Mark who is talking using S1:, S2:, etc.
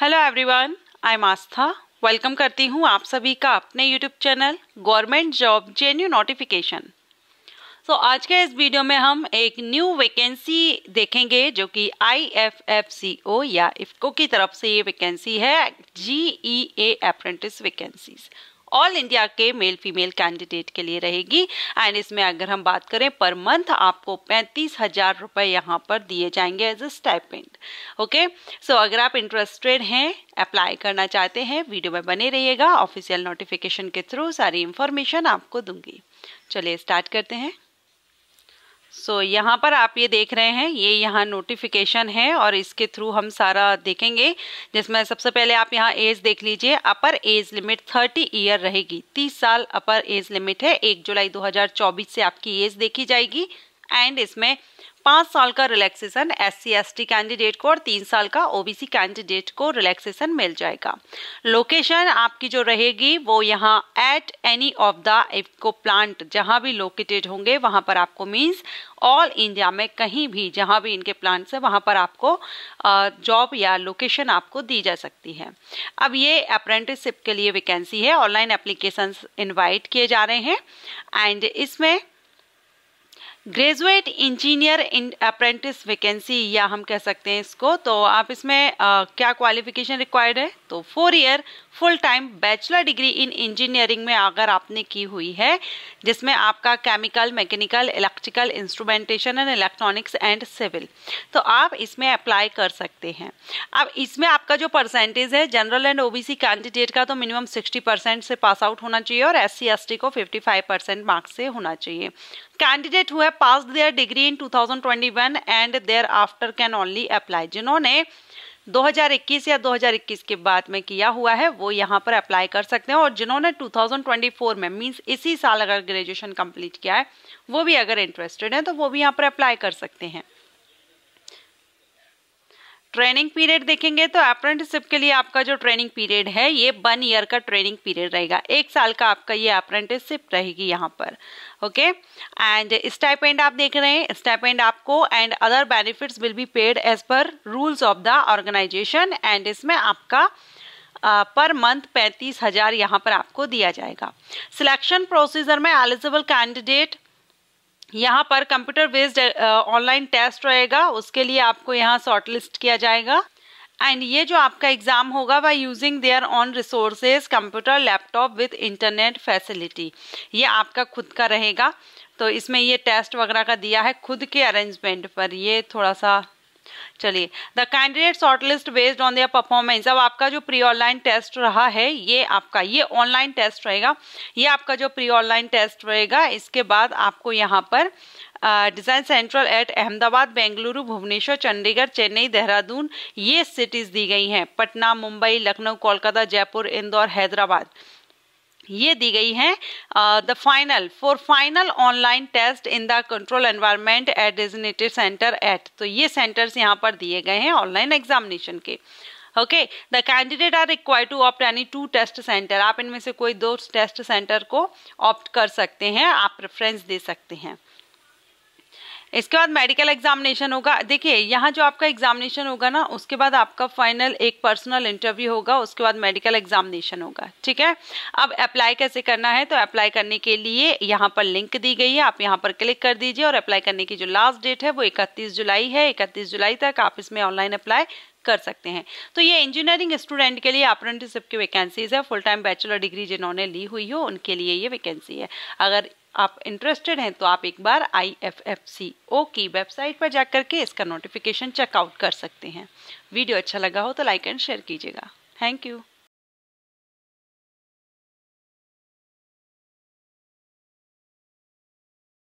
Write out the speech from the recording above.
S1: hello everyone I am Aastha welcome करती हूँ आप सभी का अपने YouTube channel government job genuine notification so आज के इस वीडियो में हम एक न्यू वैकेंसी देखेंगे जो कि आई एफ एफ सी ओ या इफ्को की तरफ से ये वैकेंसी है G E A apprentice vacancies all India के मेल फीमेल कैंडिडेट के लिए रहेगी एंड इसमें अगर हम बात करें पर मंथ आपको पैंतीस हजार रुपए यहाँ पर दिए जाएंगे as a stipend okay so अगर आप इंटरेस्टेड हैं अप्लाई करना चाहते हैं वीडियो में बने रहिएगा ऑफिशियल नोटिफिकेशन के थ्रू सारी इंफॉर्मेशन आपको दूंगी चलिए स्टार्ट करते हैं सो so, यहाँ पर आप ये देख रहे हैं ये यहाँ नोटिफिकेशन है और इसके थ्रू हम सारा देखेंगे जिसमें सबसे पहले आप यहाँ एज देख लीजिए अपर एज लिमिट 30 ईयर रहेगी 30 साल अपर एज लिमिट है 1 जुलाई 2024 से आपकी एज देखी जाएगी एंड इसमें पाँच साल का relaxation S C S T candidate को और तीन साल का ओबीसी कैंडिडेट को रिलैक्सेशन मिल जाएगा लोकेशन आपकी जो रहेगी वो यहाँ at any of the IFFCO plant जहाँ भी लोकेटेड होंगे वहाँ पर आपको मीन्स ऑल इंडिया में कहीं भी जहाँ भी इनके प्लांट है वहाँ पर आपको जॉब या लोकेशन आपको दी जा सकती है अब ये अप्रेंटिसशिप के लिए वैकेंसी है ऑनलाइन एप्लीकेशन इन्वाइट किए जा रहे हैं एंड इसमें graduate engineer in apprentice vacancy या हम कह सकते हैं इसको तो आप इसमें आ, क्या क्वालिफिकेशन रिक्वायर्ड है तो four year full time bachelor degree in engineering में अगर आपने की हुई है जिसमें आपका chemical mechanical electrical instrumentation and electronics and civil तो आप इसमें अप्लाई कर सकते हैं अब इसमें आपका जो परसेंटेज है जनरल एंड ओबीसी कैंडिडेट का तो मिनिमम सिक्सटी परसेंट से पास आउट होना चाहिए और एस सी को 55 परसेंट मार्क्स से होना चाहिए कैंडिडेट हुए pass their degree in 2021 and thereafter can only apply जिन्होंने 2021 या 2021 के बाद में किया हुआ है वो यहाँ पर अप्लाई कर सकते हैं और जिन्होंने 2024 में मींस इसी साल अगर ग्रेजुएशन कंप्लीट किया है वो भी अगर इंटरेस्टेड हैं तो वो भी यहाँ पर अप्लाई कर सकते हैं ट्रेनिंग पीरियड देखेंगे तो अप्रेंटिसिप के लिए आपका जो ट्रेनिंग पीरियड है ये वन ईयर का ट्रेनिंग पीरियड रहेगा एक साल का आपका ये अप्रेंटिसिप रहेगी यहाँ पर ओके एंड स्टाइपेंड आप देख रहे हैं स्टाइपेंड आपको and other benefits will be paid as per rules of the organisation and इसमें आपका पर मंथ पैंतीस हज़ार यहाँ पर आपको दिया जाएगा सिलेक्शन प्रोसीजर में एलिजिबल कैंडिडेट यहाँ पर कंप्यूटर बेस्ड ऑनलाइन टेस्ट रहेगा उसके लिए आपको यहाँ शॉर्ट लिस्ट किया जाएगा एंड ये जो आपका एग्जाम होगा वह using their own resources computer laptop with internet facility ये आपका खुद का रहेगा तो इसमें ये टेस्ट वगैरह का दिया है खुद के अरेंजमेंट पर ये थोड़ा सा चलिए the candidate list based on their performance अब आपका जो प्री ऑनलाइन टेस्ट रहा है ये आपका ये ऑनलाइन टेस्ट रहेगा ये आपका जो प्री ऑनलाइन टेस्ट रहेगा इसके बाद आपको यहाँ पर design central at Ahmedabad Bengaluru Bhubaneswar Chandigarh Chennai Dehradun ये सिटीज़ दी गई हैं पटना मुंबई लखनऊ कोलकाता जयपुर इंदौर हैदराबाद ये दी गई है the final for final online test in the control environment at designated centre at तो ये सेंटर्स यहाँ पर दिए गए हैं ऑनलाइन एग्जामिनेशन के okay the candidate are require to opt any two test centre आप इनमें से कोई दो टेस्ट सेंटर को ऑप्ट कर सकते हैं आप प्रेफरेंस दे सकते हैं इसके बाद मेडिकल एग्जामिनेशन होगा देखिए यहाँ जो आपका एग्जामिनेशन होगा ना उसके बाद आपका फाइनल एक पर्सनल इंटरव्यू होगा उसके बाद मेडिकल एग्जामिनेशन होगा ठीक है अब अप्लाई कैसे करना है तो अप्लाई करने के लिए यहाँ पर लिंक दी गई है आप यहाँ पर क्लिक कर दीजिए और अप्लाई करने की जो लास्ट डेट है वो इकतीस जुलाई है इकतीस जुलाई तक आप इसमें ऑनलाइन अप्लाई कर सकते हैं तो ये इंजीनियरिंग स्टूडेंट के लिए अप्रेंटिसिप की वैकेंसीज है फुल टाइम बैचलर डिग्री जिन्होंने ली हुई हो उनके लिए ये वैकेंसी है अगर आप इंटरेस्टेड हैं तो आप एक बार आई एफ एफ सी ओ की वेबसाइट पर जाकर के इसका नोटिफिकेशन चेकआउट कर सकते हैं वीडियो अच्छा लगा हो तो लाइक एंड शेयर कीजिएगा थैंक यू